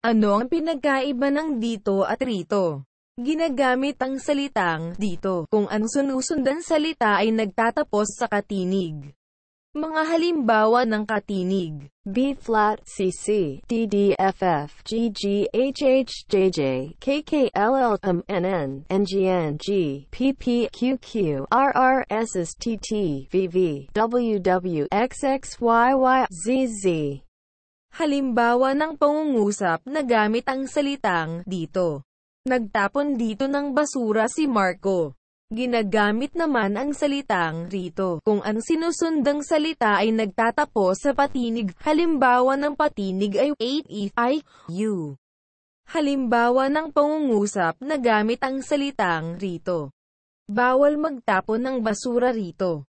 Ano ang pinagkaiba ng dito at rito? Ginagamit ang salitang dito kung ang sunusundan salita ay nagtatapos sa katinig. Mga halimbawa ng katinig B flat CC DDFF GG HHJJ KKLL MNN NGN G PPQQ RRSSTT VV WW XXYY Z halimbawa ng pangungusap na gamit ang salitang dito. Nagtapon dito ng basura si Marco. Ginagamit naman ang salitang rito kung ang sinusundang salita ay nagtatapos sa patinig. Halimbawa ng patinig ay 8 i u. Halimbawa ng pangungusap na gamit ang salitang rito. Bawal magtapon ng basura rito.